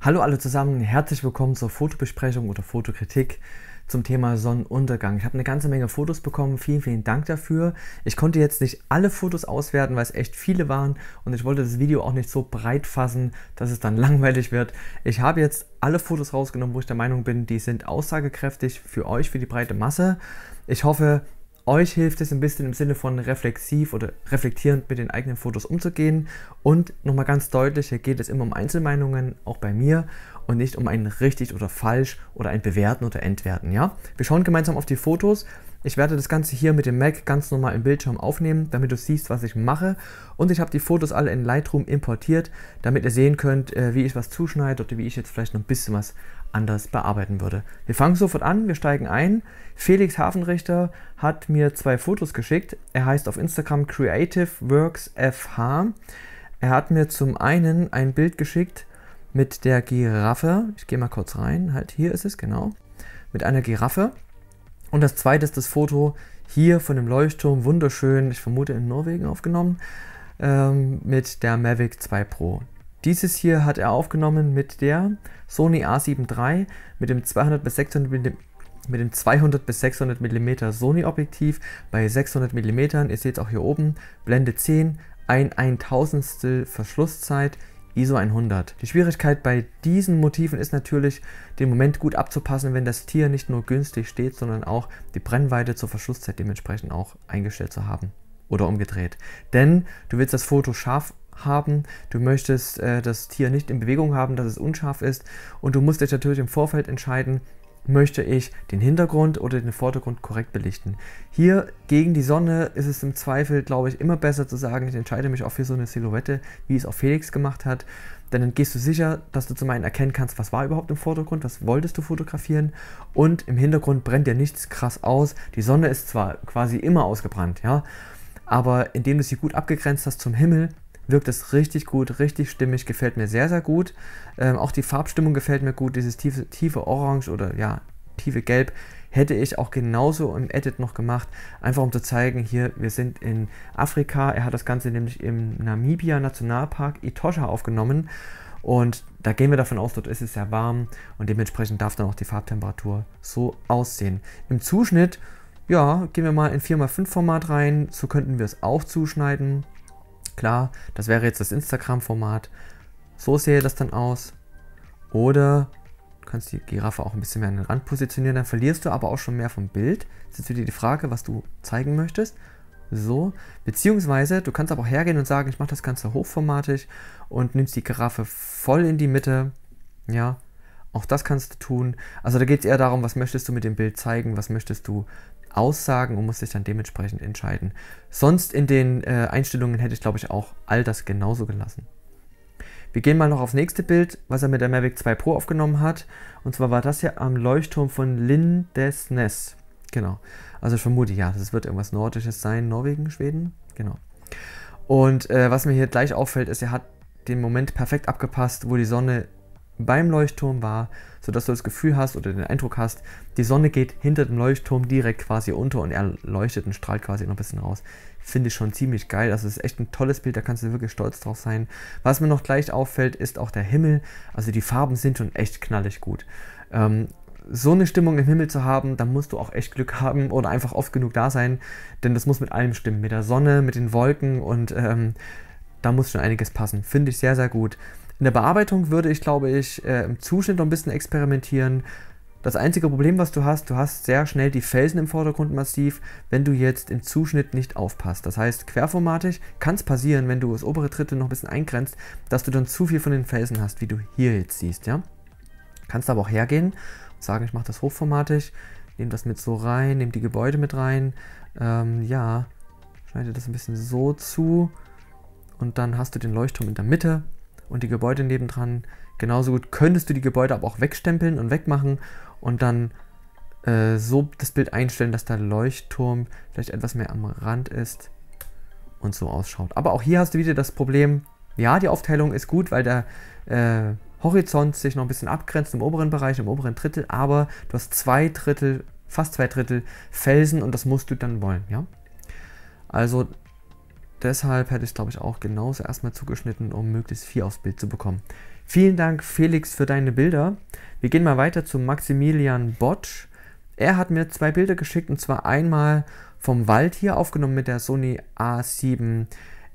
Hallo alle zusammen, herzlich willkommen zur Fotobesprechung oder Fotokritik zum Thema Sonnenuntergang. Ich habe eine ganze Menge Fotos bekommen, vielen, vielen Dank dafür. Ich konnte jetzt nicht alle Fotos auswerten, weil es echt viele waren und ich wollte das Video auch nicht so breit fassen, dass es dann langweilig wird. Ich habe jetzt alle Fotos rausgenommen, wo ich der Meinung bin, die sind aussagekräftig für euch, für die breite Masse. Ich hoffe, euch hilft es ein bisschen im Sinne von reflexiv oder reflektierend mit den eigenen Fotos umzugehen. Und nochmal ganz deutlich, hier geht es immer um Einzelmeinungen, auch bei mir, und nicht um ein richtig oder falsch oder ein Bewerten oder Entwerten. Ja? Wir schauen gemeinsam auf die Fotos ich werde das Ganze hier mit dem Mac ganz normal im Bildschirm aufnehmen, damit du siehst, was ich mache. Und ich habe die Fotos alle in Lightroom importiert, damit ihr sehen könnt, äh, wie ich was zuschneide oder wie ich jetzt vielleicht noch ein bisschen was anders bearbeiten würde. Wir fangen sofort an, wir steigen ein. Felix Hafenrichter hat mir zwei Fotos geschickt. Er heißt auf Instagram CreativeWorksFH. Er hat mir zum einen ein Bild geschickt mit der Giraffe. Ich gehe mal kurz rein. Halt, hier ist es, genau. Mit einer Giraffe. Und das zweite ist das Foto hier von dem Leuchtturm, wunderschön, ich vermute in Norwegen aufgenommen, ähm, mit der Mavic 2 Pro. Dieses hier hat er aufgenommen mit der Sony A7 III mit dem 200 bis 600 mm mit dem 200 bis 600 mm Sony Objektiv bei 600 mm, ihr seht es auch hier oben, Blende 10, ein 1000stel Verschlusszeit, ISO 100. Die Schwierigkeit bei diesen Motiven ist natürlich, den Moment gut abzupassen, wenn das Tier nicht nur günstig steht, sondern auch die Brennweite zur Verschlusszeit dementsprechend auch eingestellt zu haben. Oder umgedreht. Denn du willst das Foto scharf haben, du möchtest äh, das Tier nicht in Bewegung haben, dass es unscharf ist und du musst dich natürlich im Vorfeld entscheiden, möchte ich den Hintergrund oder den Vordergrund korrekt belichten. Hier gegen die Sonne ist es im Zweifel, glaube ich, immer besser zu sagen, ich entscheide mich auch für so eine Silhouette, wie es auch Felix gemacht hat. Denn dann gehst du sicher, dass du zum einen erkennen kannst, was war überhaupt im Vordergrund, was wolltest du fotografieren und im Hintergrund brennt dir nichts krass aus. Die Sonne ist zwar quasi immer ausgebrannt, ja, aber indem du sie gut abgegrenzt hast zum Himmel, wirkt es richtig gut, richtig stimmig, gefällt mir sehr, sehr gut. Ähm, auch die Farbstimmung gefällt mir gut, dieses tiefe, tiefe Orange oder ja, tiefe Gelb hätte ich auch genauso im Edit noch gemacht, einfach um zu zeigen, hier, wir sind in Afrika, er hat das Ganze nämlich im Namibia Nationalpark Itosha aufgenommen und da gehen wir davon aus, dort ist es sehr warm und dementsprechend darf dann auch die Farbtemperatur so aussehen. Im Zuschnitt, ja, gehen wir mal in 4x5 Format rein, so könnten wir es auch zuschneiden. Klar, das wäre jetzt das Instagram-Format. So sähe das dann aus. Oder du kannst die Giraffe auch ein bisschen mehr an den Rand positionieren, dann verlierst du aber auch schon mehr vom Bild. Das ist jetzt wieder die Frage, was du zeigen möchtest. So, beziehungsweise du kannst aber auch hergehen und sagen, ich mache das Ganze hochformatig und nimmst die Giraffe voll in die Mitte. Ja, auch das kannst du tun. Also da geht es eher darum, was möchtest du mit dem Bild zeigen, was möchtest du Aussagen und muss sich dann dementsprechend entscheiden. Sonst in den äh, Einstellungen hätte ich, glaube ich, auch all das genauso gelassen. Wir gehen mal noch aufs nächste Bild, was er mit der Mavic 2 Pro aufgenommen hat. Und zwar war das hier am Leuchtturm von Lindesnes. Genau. Also ich vermute, ja, das wird irgendwas Nordisches sein. Norwegen, Schweden? Genau. Und äh, was mir hier gleich auffällt, ist, er hat den Moment perfekt abgepasst, wo die Sonne beim Leuchtturm war, sodass du das Gefühl hast oder den Eindruck hast, die Sonne geht hinter dem Leuchtturm direkt quasi unter und er leuchtet und strahlt quasi noch ein bisschen raus. Finde ich schon ziemlich geil. Also ist echt ein tolles Bild, da kannst du wirklich stolz drauf sein. Was mir noch gleich auffällt, ist auch der Himmel. Also die Farben sind schon echt knallig gut. Ähm, so eine Stimmung im Himmel zu haben, dann musst du auch echt Glück haben oder einfach oft genug da sein, denn das muss mit allem stimmen, mit der Sonne, mit den Wolken und ähm, da muss schon einiges passen. Finde ich sehr, sehr gut. In der Bearbeitung würde ich, glaube ich, äh, im Zuschnitt noch ein bisschen experimentieren. Das einzige Problem, was du hast, du hast sehr schnell die Felsen im Vordergrund massiv, wenn du jetzt im Zuschnitt nicht aufpasst. Das heißt, querformatig kann es passieren, wenn du das obere Drittel noch ein bisschen eingrenzt, dass du dann zu viel von den Felsen hast, wie du hier jetzt siehst, ja. Kannst aber auch hergehen und sagen, ich mache das hochformatig, nehme das mit so rein, nehme die Gebäude mit rein, ähm, ja, schneide das ein bisschen so zu und dann hast du den Leuchtturm in der Mitte, und die Gebäude nebendran. Genauso gut könntest du die Gebäude aber auch wegstempeln und wegmachen und dann äh, so das Bild einstellen, dass der Leuchtturm vielleicht etwas mehr am Rand ist und so ausschaut. Aber auch hier hast du wieder das Problem, ja, die Aufteilung ist gut, weil der äh, Horizont sich noch ein bisschen abgrenzt im oberen Bereich, im oberen Drittel, aber du hast zwei Drittel, fast zwei Drittel Felsen und das musst du dann wollen, ja. Also Deshalb hätte ich glaube ich auch genauso erstmal zugeschnitten, um möglichst viel aufs Bild zu bekommen. Vielen Dank Felix für deine Bilder. Wir gehen mal weiter zu Maximilian Botsch. Er hat mir zwei Bilder geschickt und zwar einmal vom Wald hier aufgenommen mit der Sony A7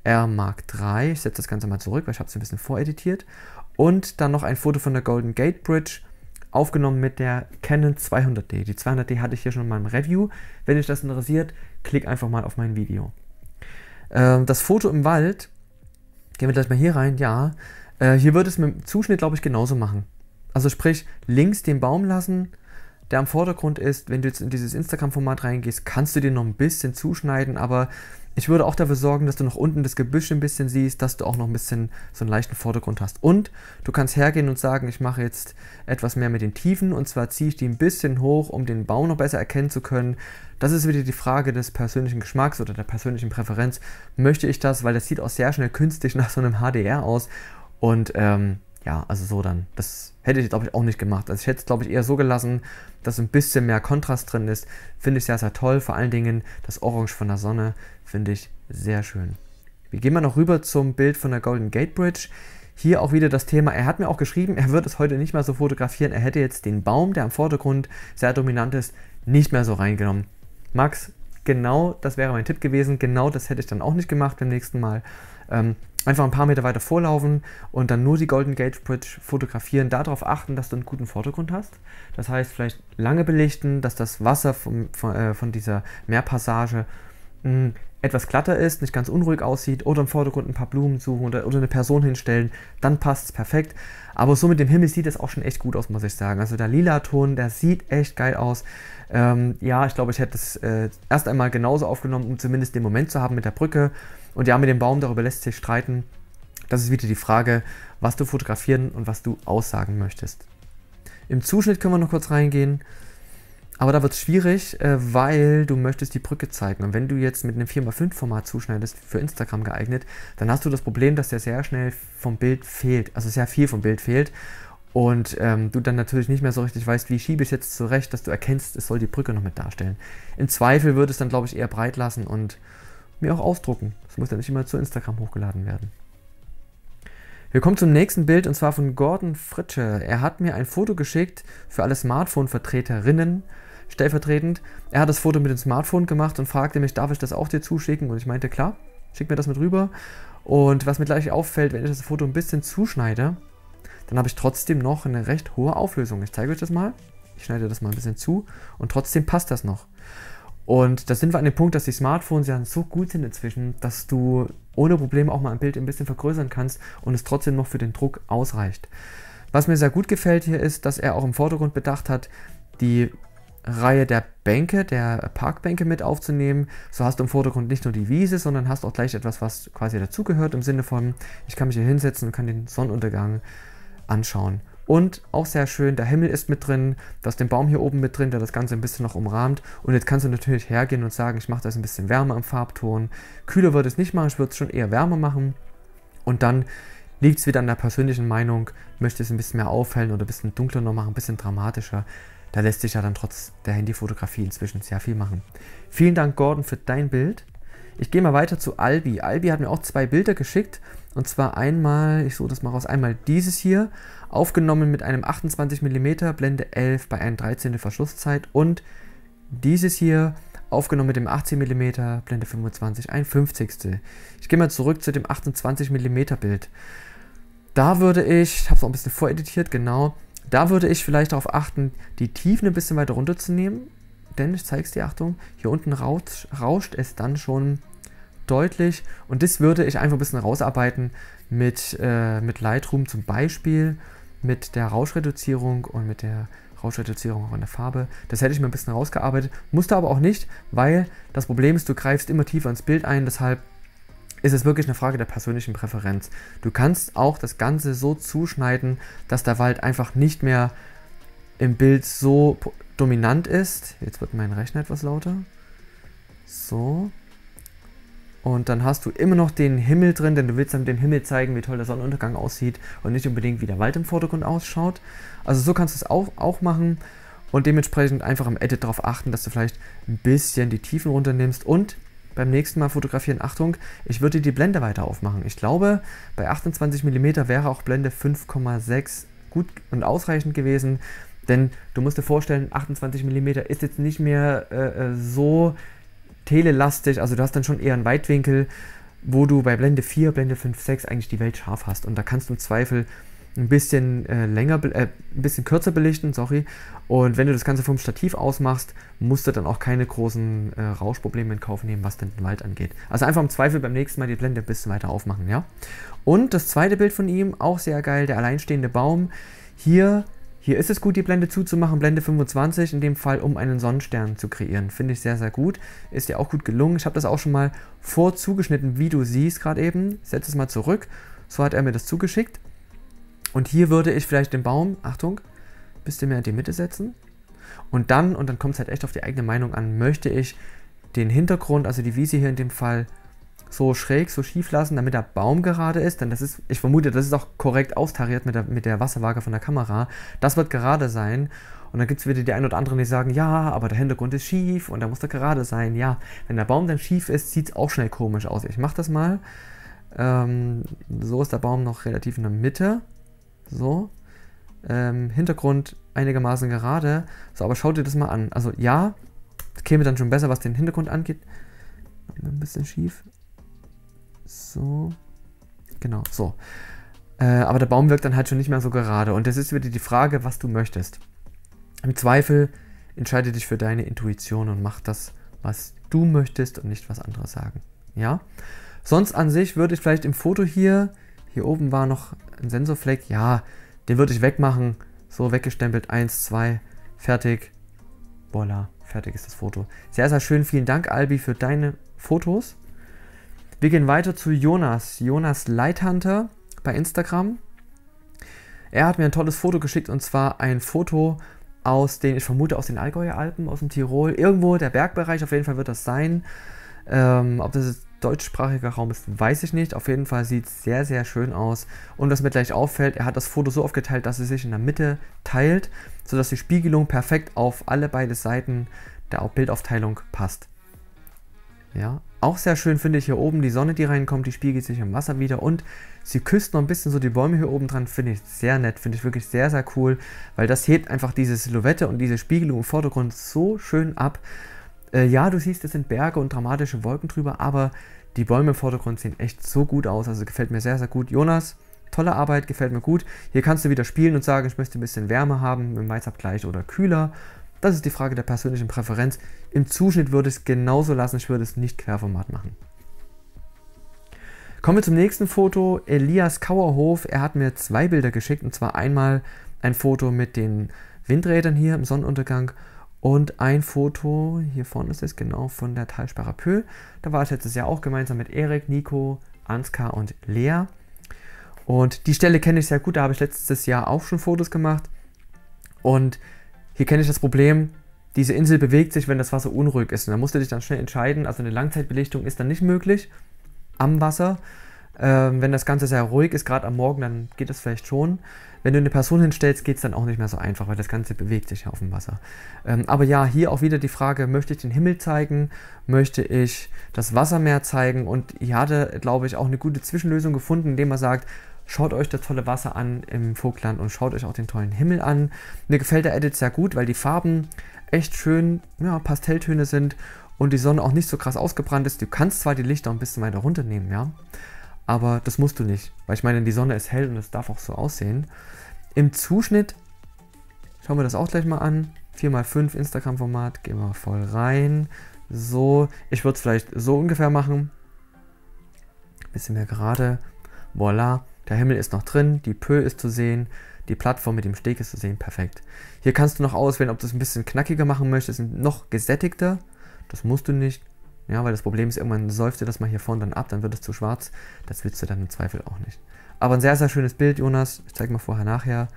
R Mark III. Ich setze das Ganze mal zurück, weil ich habe es ein bisschen voreditiert. Und dann noch ein Foto von der Golden Gate Bridge aufgenommen mit der Canon 200D. Die 200D hatte ich hier schon in meinem Review. Wenn dich das interessiert, klick einfach mal auf mein Video. Ähm, das Foto im Wald, gehen wir gleich mal hier rein, ja. Äh, hier würde es mit dem Zuschnitt, glaube ich, genauso machen. Also sprich, links den Baum lassen, der am Vordergrund ist. Wenn du jetzt in dieses Instagram-Format reingehst, kannst du den noch ein bisschen zuschneiden, aber ich würde auch dafür sorgen, dass du noch unten das Gebüsch ein bisschen siehst, dass du auch noch ein bisschen so einen leichten Vordergrund hast. Und du kannst hergehen und sagen, ich mache jetzt etwas mehr mit den Tiefen und zwar ziehe ich die ein bisschen hoch, um den Baum noch besser erkennen zu können. Das ist wieder die Frage des persönlichen Geschmacks oder der persönlichen Präferenz. Möchte ich das, weil das sieht auch sehr schnell künstlich nach so einem HDR aus und ähm, ja, also so dann. Das hätte ich, glaube ich, auch nicht gemacht. Also ich hätte es, glaube ich, eher so gelassen, dass ein bisschen mehr Kontrast drin ist. Finde ich sehr, sehr toll. Vor allen Dingen das Orange von der Sonne finde ich sehr schön. Wir gehen mal noch rüber zum Bild von der Golden Gate Bridge. Hier auch wieder das Thema, er hat mir auch geschrieben, er wird es heute nicht mehr so fotografieren. Er hätte jetzt den Baum, der im Vordergrund sehr dominant ist, nicht mehr so reingenommen. Max, genau das wäre mein Tipp gewesen. Genau das hätte ich dann auch nicht gemacht beim nächsten Mal. Ähm, einfach ein paar Meter weiter vorlaufen und dann nur die Golden Gate Bridge fotografieren, darauf achten, dass du einen guten Vordergrund hast. Das heißt, vielleicht lange belichten, dass das Wasser vom, von, äh, von, dieser Meerpassage hm, etwas glatter ist, nicht ganz unruhig aussieht oder im Vordergrund ein paar Blumen suchen oder, oder eine Person hinstellen, dann passt es perfekt. Aber so mit dem Himmel sieht es auch schon echt gut aus, muss ich sagen. Also der lila Ton, der sieht echt geil aus. Ähm, ja, ich glaube, ich hätte es äh, erst einmal genauso aufgenommen, um zumindest den Moment zu haben mit der Brücke und ja, mit dem Baum darüber lässt sich streiten. Das ist wieder die Frage, was du fotografieren und was du aussagen möchtest. Im Zuschnitt können wir noch kurz reingehen. Aber da wird es schwierig, äh, weil du möchtest die Brücke zeigen. Und wenn du jetzt mit einem 4x5 Format zuschneidest, für Instagram geeignet, dann hast du das Problem, dass der sehr schnell vom Bild fehlt. Also sehr viel vom Bild fehlt. Und ähm, du dann natürlich nicht mehr so richtig weißt, wie schiebe ich jetzt zurecht, dass du erkennst, es soll die Brücke noch mit darstellen. Im Zweifel würde es dann, glaube ich, eher breit lassen und mir auch ausdrucken. Das muss ja nicht immer zu Instagram hochgeladen werden. Wir kommen zum nächsten Bild und zwar von Gordon Fritsche. Er hat mir ein Foto geschickt für alle Smartphone-Vertreterinnen stellvertretend. Er hat das Foto mit dem Smartphone gemacht und fragte mich, darf ich das auch dir zuschicken? Und ich meinte, klar, schick mir das mit rüber. Und was mir gleich auffällt, wenn ich das Foto ein bisschen zuschneide, dann habe ich trotzdem noch eine recht hohe Auflösung. Ich zeige euch das mal. Ich schneide das mal ein bisschen zu und trotzdem passt das noch. Und da sind wir an dem Punkt, dass die Smartphones ja so gut sind inzwischen, dass du ohne Probleme auch mal ein Bild ein bisschen vergrößern kannst und es trotzdem noch für den Druck ausreicht. Was mir sehr gut gefällt hier ist, dass er auch im Vordergrund bedacht hat, die Reihe der Bänke, der Parkbänke mit aufzunehmen. So hast du im Vordergrund nicht nur die Wiese, sondern hast auch gleich etwas, was quasi dazugehört im Sinne von, ich kann mich hier hinsetzen und kann den Sonnenuntergang anschauen. Und auch sehr schön, der Himmel ist mit drin, du hast den Baum hier oben mit drin, der das Ganze ein bisschen noch umrahmt. Und jetzt kannst du natürlich hergehen und sagen, ich mache das ein bisschen wärmer im Farbton. Kühler würde es nicht machen, ich würde es schon eher wärmer machen. Und dann liegt es wieder an der persönlichen Meinung, möchte es ein bisschen mehr aufhellen oder ein bisschen dunkler noch machen, ein bisschen dramatischer. Da lässt sich ja dann trotz der Handyfotografie inzwischen sehr viel machen. Vielen Dank, Gordon, für dein Bild. Ich gehe mal weiter zu Albi. Albi hat mir auch zwei Bilder geschickt. Und zwar einmal, ich suche das mal raus, einmal dieses hier, aufgenommen mit einem 28mm Blende 11 bei 1 13. Verschlusszeit und dieses hier aufgenommen mit dem 18mm Blende 25, 1 50. Ich gehe mal zurück zu dem 28mm Bild. Da würde ich, ich habe es auch ein bisschen voreditiert, genau, da würde ich vielleicht darauf achten, die Tiefen ein bisschen weiter runterzunehmen, denn ich zeige es dir, Achtung, hier unten rauscht, rauscht es dann schon deutlich und das würde ich einfach ein bisschen rausarbeiten mit, äh, mit Lightroom zum Beispiel, mit der Rauschreduzierung und mit der Rauschreduzierung auch in der Farbe. Das hätte ich mir ein bisschen rausgearbeitet, musste aber auch nicht, weil das Problem ist, du greifst immer tiefer ins Bild ein, deshalb ist es wirklich eine Frage der persönlichen Präferenz. Du kannst auch das Ganze so zuschneiden, dass der Wald einfach nicht mehr im Bild so dominant ist. Jetzt wird mein Rechner etwas lauter. So. Und dann hast du immer noch den Himmel drin, denn du willst dann dem Himmel zeigen, wie toll der Sonnenuntergang aussieht und nicht unbedingt, wie der Wald im Vordergrund ausschaut. Also so kannst du es auch, auch machen und dementsprechend einfach im Edit darauf achten, dass du vielleicht ein bisschen die Tiefen runternimmst und beim nächsten Mal fotografieren, Achtung, ich würde die Blende weiter aufmachen. Ich glaube, bei 28 mm wäre auch Blende 5,6 gut und ausreichend gewesen, denn du musst dir vorstellen, 28 mm ist jetzt nicht mehr äh, äh so telelastig, also du hast dann schon eher einen Weitwinkel, wo du bei Blende 4, Blende 5, 6 eigentlich die Welt scharf hast. Und da kannst du im Zweifel ein bisschen äh, länger, äh, ein bisschen kürzer belichten, sorry. Und wenn du das Ganze vom Stativ ausmachst, musst du dann auch keine großen äh, Rauschprobleme in Kauf nehmen, was den Wald angeht. Also einfach im Zweifel beim nächsten Mal die Blende ein bisschen weiter aufmachen, ja. Und das zweite Bild von ihm, auch sehr geil, der alleinstehende Baum. Hier hier ist es gut, die Blende zuzumachen, Blende 25 in dem Fall, um einen Sonnenstern zu kreieren. Finde ich sehr, sehr gut. Ist dir auch gut gelungen. Ich habe das auch schon mal vorzugeschnitten, wie du siehst gerade eben. Setz es mal zurück. So hat er mir das zugeschickt. Und hier würde ich vielleicht den Baum, Achtung, ein bisschen mehr in die Mitte setzen. Und dann, und dann kommt es halt echt auf die eigene Meinung an, möchte ich den Hintergrund, also die Wiese hier in dem Fall, so schräg, so schief lassen, damit der Baum gerade ist. Denn das ist, ich vermute, das ist auch korrekt austariert mit der, mit der Wasserwaage von der Kamera. Das wird gerade sein. Und dann gibt es wieder die einen oder anderen, die sagen, ja, aber der Hintergrund ist schief und da muss der gerade sein. Ja, wenn der Baum dann schief ist, sieht es auch schnell komisch aus. Ich mache das mal. Ähm, so ist der Baum noch relativ in der Mitte. So. Ähm, Hintergrund einigermaßen gerade. So, aber schaut dir das mal an. Also ja, es käme dann schon besser, was den Hintergrund angeht. Ein bisschen schief. So. Genau, so. Äh, aber der Baum wirkt dann halt schon nicht mehr so gerade. Und das ist wieder die Frage, was du möchtest. Im Zweifel entscheide dich für deine Intuition und mach das, was du möchtest und nicht was andere sagen. Ja? Sonst an sich würde ich vielleicht im Foto hier, hier oben war noch ein Sensorfleck, ja, den würde ich wegmachen. So weggestempelt, 1, 2, fertig. Voila, fertig ist das Foto. Sehr, sehr schön. Vielen Dank, Albi, für deine Fotos. Wir gehen weiter zu Jonas. Jonas Lighthunter bei Instagram. Er hat mir ein tolles Foto geschickt und zwar ein Foto aus den, ich vermute, aus den Allgäuer Alpen, aus dem Tirol. Irgendwo der Bergbereich, auf jeden Fall wird das sein. Ähm, ob das jetzt deutschsprachiger Raum ist, weiß ich nicht. Auf jeden Fall sieht es sehr, sehr schön aus. Und was mir gleich auffällt, er hat das Foto so aufgeteilt, dass es sich in der Mitte teilt, sodass die Spiegelung perfekt auf alle beide Seiten der Bildaufteilung passt. Ja, auch sehr schön finde ich hier oben die Sonne, die reinkommt, die spiegelt sich im Wasser wieder und sie küsst noch ein bisschen so die Bäume hier oben dran, finde ich sehr nett, finde ich wirklich sehr, sehr cool, weil das hebt einfach diese Silhouette und diese Spiegelung im Vordergrund so schön ab. Äh, ja, du siehst, es sind Berge und dramatische Wolken drüber, aber die Bäume im Vordergrund sehen echt so gut aus, also gefällt mir sehr, sehr gut. Jonas, tolle Arbeit, gefällt mir gut. Hier kannst du wieder spielen und sagen, ich möchte ein bisschen Wärme haben im Weißabgleich oder kühler. Das ist die Frage der persönlichen Präferenz. Im Zuschnitt würde ich es genauso lassen, ich würde es nicht Querformat machen. Kommen wir zum nächsten Foto. Elias Kauerhof, er hat mir zwei Bilder geschickt und zwar einmal ein Foto mit den Windrädern hier im Sonnenuntergang und ein Foto, hier vorne ist es genau, von der Talsperrer Pöhl. Da war ich letztes Jahr auch gemeinsam mit Erik, Nico, Anska und Lea. Und die Stelle kenne ich sehr gut, da habe ich letztes Jahr auch schon Fotos gemacht. Und hier kenne ich das Problem, diese Insel bewegt sich, wenn das Wasser unruhig ist. Und da musst du dich dann schnell entscheiden. Also eine Langzeitbelichtung ist dann nicht möglich am Wasser. Ähm, wenn das Ganze sehr ruhig ist, gerade am Morgen, dann geht das vielleicht schon. Wenn du eine Person hinstellst, geht es dann auch nicht mehr so einfach, weil das Ganze bewegt sich ja auf dem Wasser. Ähm, aber ja, hier auch wieder die Frage, möchte ich den Himmel zeigen? Möchte ich das Wassermeer zeigen? Und hier hatte, glaube ich, auch eine gute Zwischenlösung gefunden, indem er sagt, Schaut euch das tolle Wasser an im Vogtland und schaut euch auch den tollen Himmel an. Mir gefällt der Edit sehr gut, weil die Farben echt schön ja, Pastelltöne sind und die Sonne auch nicht so krass ausgebrannt ist. Du kannst zwar die Lichter ein bisschen weiter runternehmen, ja, aber das musst du nicht, weil ich meine, die Sonne ist hell und es darf auch so aussehen. Im Zuschnitt schauen wir das auch gleich mal an. 4x5 Instagram-Format, gehen wir voll rein. So, ich würde es vielleicht so ungefähr machen. Bisschen mehr gerade. Voila. Der Himmel ist noch drin, die Pö ist zu sehen, die Plattform mit dem Steg ist zu sehen, perfekt. Hier kannst du noch auswählen, ob du es ein bisschen knackiger machen möchtest, noch gesättigter. Das musst du nicht. Ja, weil das Problem ist, irgendwann säuft dir das mal hier vorne dann ab, dann wird es zu schwarz. Das willst du dann im Zweifel auch nicht. Aber ein sehr, sehr schönes Bild, Jonas. Ich zeige mal vorher, nachher.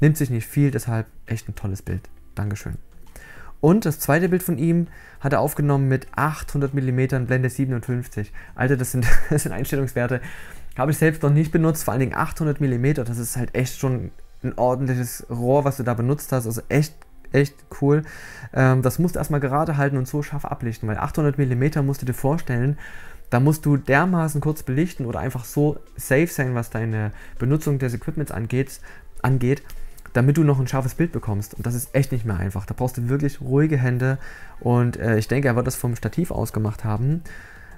Nimmt sich nicht viel, deshalb echt ein tolles Bild. Dankeschön. Und das zweite Bild von ihm hat er aufgenommen mit 800 mm Blende 57. Alter, das sind, das sind Einstellungswerte. Habe ich selbst noch nicht benutzt, vor allen Dingen 800 mm, das ist halt echt schon ein ordentliches Rohr, was du da benutzt hast, also echt echt cool. Ähm, das musst du erstmal gerade halten und so scharf ablichten, weil 800 mm musst du dir vorstellen, da musst du dermaßen kurz belichten oder einfach so safe sein, was deine Benutzung des Equipments angeht, angeht damit du noch ein scharfes Bild bekommst. Und das ist echt nicht mehr einfach. Da brauchst du wirklich ruhige Hände und äh, ich denke, er wird das vom Stativ aus gemacht haben.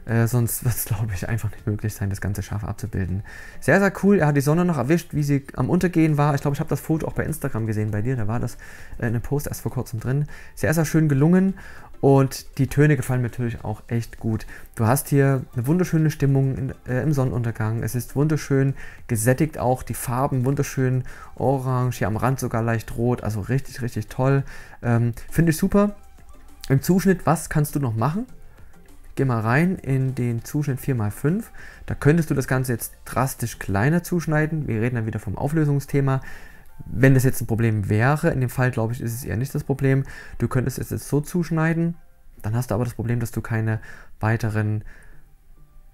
Äh, sonst wird es, glaube ich, einfach nicht möglich sein, das ganze Schaf abzubilden. Sehr, sehr cool. Er hat die Sonne noch erwischt, wie sie am Untergehen war. Ich glaube, ich habe das Foto auch bei Instagram gesehen bei dir. Da war das äh, in einem Post erst vor kurzem drin. Sehr, sehr schön gelungen. Und die Töne gefallen mir natürlich auch echt gut. Du hast hier eine wunderschöne Stimmung in, äh, im Sonnenuntergang. Es ist wunderschön gesättigt auch. Die Farben wunderschön orange, hier am Rand sogar leicht rot. Also richtig, richtig toll. Ähm, Finde ich super. Im Zuschnitt, was kannst du noch machen? Geh mal rein in den Zuschnitt 4x5. Da könntest du das Ganze jetzt drastisch kleiner zuschneiden. Wir reden dann wieder vom Auflösungsthema. Wenn das jetzt ein Problem wäre, in dem Fall glaube ich, ist es eher nicht das Problem. Du könntest es jetzt so zuschneiden. Dann hast du aber das Problem, dass du keine weiteren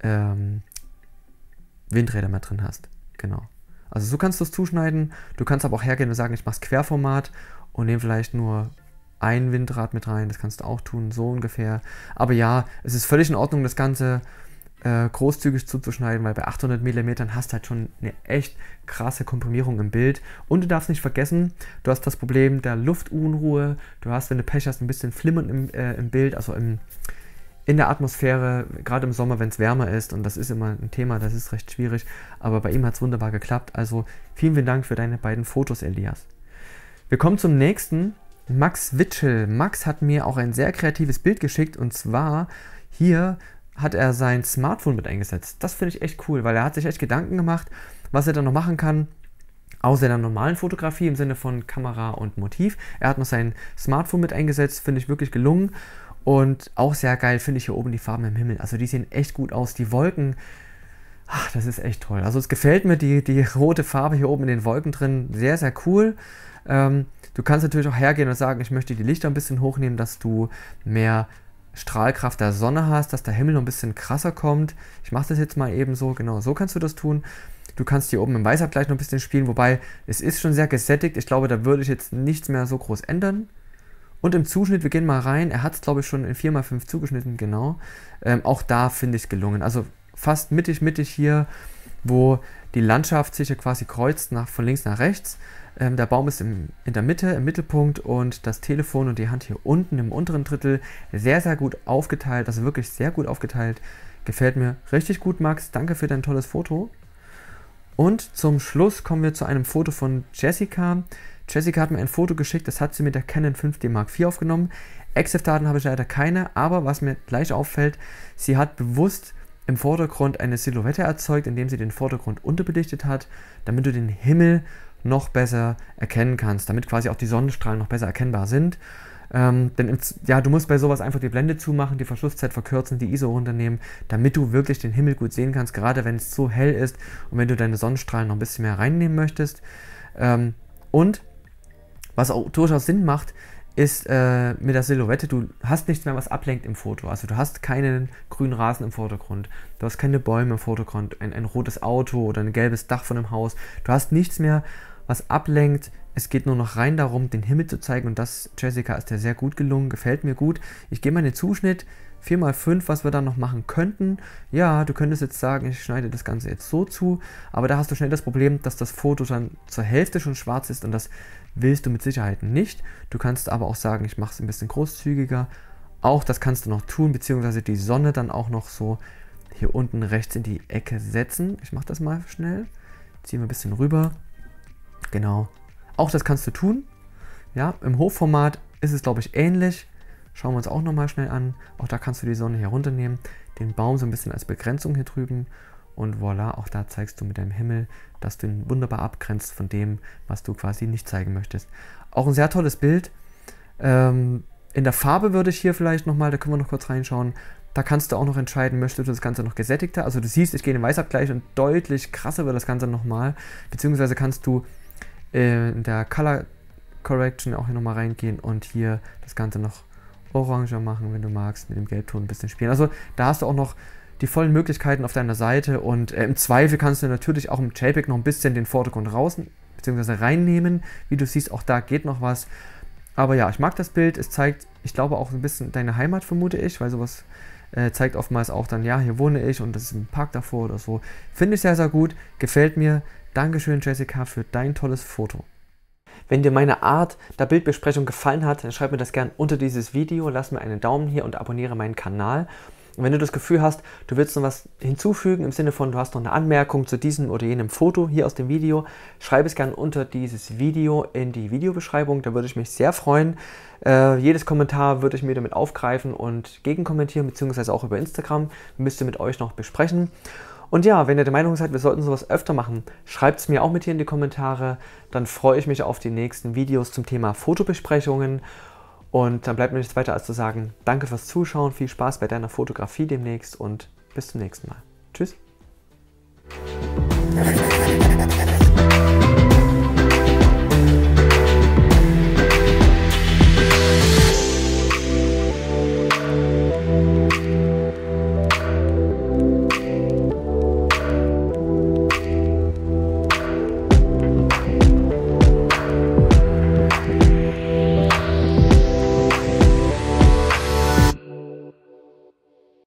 ähm, Windräder mehr drin hast. Genau. Also so kannst du es zuschneiden. Du kannst aber auch hergehen und sagen, ich mache es Querformat und nehme vielleicht nur ein Windrad mit rein, das kannst du auch tun, so ungefähr. Aber ja, es ist völlig in Ordnung, das Ganze äh, großzügig zuzuschneiden, weil bei 800 mm hast du halt schon eine echt krasse Komprimierung im Bild. Und du darfst nicht vergessen, du hast das Problem der Luftunruhe, du hast, wenn du Pech hast, ein bisschen Flimmern im, äh, im Bild, also im, in der Atmosphäre, gerade im Sommer, wenn es wärmer ist, und das ist immer ein Thema, das ist recht schwierig, aber bei ihm hat es wunderbar geklappt. Also vielen, vielen Dank für deine beiden Fotos, Elias. Wir kommen zum nächsten Max Witschel. Max hat mir auch ein sehr kreatives Bild geschickt und zwar hier hat er sein Smartphone mit eingesetzt. Das finde ich echt cool, weil er hat sich echt Gedanken gemacht, was er dann noch machen kann. Außer der normalen Fotografie im Sinne von Kamera und Motiv. Er hat noch sein Smartphone mit eingesetzt, finde ich wirklich gelungen. Und auch sehr geil finde ich hier oben die Farben im Himmel. Also die sehen echt gut aus. Die Wolken, ach, das ist echt toll. Also es gefällt mir die, die rote Farbe hier oben in den Wolken drin. Sehr, sehr cool. Ähm, du kannst natürlich auch hergehen und sagen, ich möchte die Lichter ein bisschen hochnehmen, dass du mehr Strahlkraft der Sonne hast, dass der Himmel noch ein bisschen krasser kommt. Ich mache das jetzt mal eben so, genau so kannst du das tun. Du kannst hier oben im Weißabgleich noch ein bisschen spielen, wobei es ist schon sehr gesättigt. Ich glaube, da würde ich jetzt nichts mehr so groß ändern. Und im Zuschnitt, wir gehen mal rein, er hat es glaube ich schon in 4x5 zugeschnitten, genau. Ähm, auch da finde ich es gelungen. Also fast mittig, mittig hier, wo die Landschaft sich ja quasi kreuzt, nach, von links nach rechts. Ähm, der Baum ist im, in der Mitte, im Mittelpunkt und das Telefon und die Hand hier unten im unteren Drittel sehr, sehr gut aufgeteilt, also wirklich sehr gut aufgeteilt. Gefällt mir richtig gut, Max. Danke für dein tolles Foto. Und zum Schluss kommen wir zu einem Foto von Jessica. Jessica hat mir ein Foto geschickt, das hat sie mit der Canon 5D Mark IV aufgenommen. EXIF-Daten habe ich leider keine, aber was mir gleich auffällt, sie hat bewusst im Vordergrund eine Silhouette erzeugt, indem sie den Vordergrund unterbedichtet hat, damit du den Himmel noch besser erkennen kannst, damit quasi auch die Sonnenstrahlen noch besser erkennbar sind. Ähm, denn im, ja, du musst bei sowas einfach die Blende zumachen, die Verschlusszeit verkürzen, die ISO runternehmen, damit du wirklich den Himmel gut sehen kannst, gerade wenn es so hell ist und wenn du deine Sonnenstrahlen noch ein bisschen mehr reinnehmen möchtest. Ähm, und was auch durchaus Sinn macht, ist äh, mit der Silhouette, du hast nichts mehr, was ablenkt im Foto. Also du hast keinen grünen Rasen im Vordergrund, du hast keine Bäume im Vordergrund, ein, ein rotes Auto oder ein gelbes Dach von einem Haus. Du hast nichts mehr, was ablenkt. Es geht nur noch rein darum, den Himmel zu zeigen und das, Jessica, ist ja sehr gut gelungen, gefällt mir gut. Ich gehe mal in den Zuschnitt, 4x5, was wir da noch machen könnten. Ja, du könntest jetzt sagen, ich schneide das Ganze jetzt so zu, aber da hast du schnell das Problem, dass das Foto dann zur Hälfte schon schwarz ist und das willst du mit Sicherheit nicht. Du kannst aber auch sagen, ich mache es ein bisschen großzügiger. Auch das kannst du noch tun, beziehungsweise die Sonne dann auch noch so hier unten rechts in die Ecke setzen. Ich mache das mal schnell, ziehen wir ein bisschen rüber. Genau. Auch das kannst du tun. Ja, im Hochformat ist es, glaube ich, ähnlich. Schauen wir uns auch nochmal schnell an. Auch da kannst du die Sonne herunternehmen, den Baum so ein bisschen als Begrenzung hier drüben. Und voilà, auch da zeigst du mit deinem Himmel, dass du ihn wunderbar abgrenzt von dem, was du quasi nicht zeigen möchtest. Auch ein sehr tolles Bild. Ähm, in der Farbe würde ich hier vielleicht nochmal, da können wir noch kurz reinschauen, da kannst du auch noch entscheiden, möchtest du das Ganze noch gesättigter. Also du siehst, ich gehe in den Weißabgleich und deutlich krasser wird das Ganze nochmal. Beziehungsweise kannst du äh, in der Color Correction auch hier nochmal reingehen und hier das Ganze noch oranger machen, wenn du magst, mit dem Gelbton ein bisschen spielen. Also da hast du auch noch die vollen Möglichkeiten auf deiner Seite und äh, im Zweifel kannst du natürlich auch im JPEG noch ein bisschen den Vordergrund raus bzw. reinnehmen. Wie du siehst, auch da geht noch was. Aber ja, ich mag das Bild. Es zeigt, ich glaube, auch ein bisschen deine Heimat, vermute ich, weil sowas äh, zeigt oftmals auch dann, ja, hier wohne ich und das ist ein Park davor oder so. Finde ich sehr, sehr gut, gefällt mir. Dankeschön, Jessica, für dein tolles Foto. Wenn dir meine Art der Bildbesprechung gefallen hat, dann schreib mir das gerne unter dieses Video, lass mir einen Daumen hier und abonniere meinen Kanal. Und wenn du das Gefühl hast, du willst noch was hinzufügen im Sinne von, du hast noch eine Anmerkung zu diesem oder jenem Foto hier aus dem Video, schreib es gerne unter dieses Video in die Videobeschreibung. Da würde ich mich sehr freuen. Äh, jedes Kommentar würde ich mir damit aufgreifen und gegenkommentieren, beziehungsweise auch über Instagram. Müsste mit euch noch besprechen. Und ja, wenn ihr der Meinung seid, wir sollten sowas öfter machen, schreibt es mir auch mit hier in die Kommentare. Dann freue ich mich auf die nächsten Videos zum Thema Fotobesprechungen. Und dann bleibt mir nichts weiter als zu sagen, danke fürs Zuschauen, viel Spaß bei deiner Fotografie demnächst und bis zum nächsten Mal. Tschüss.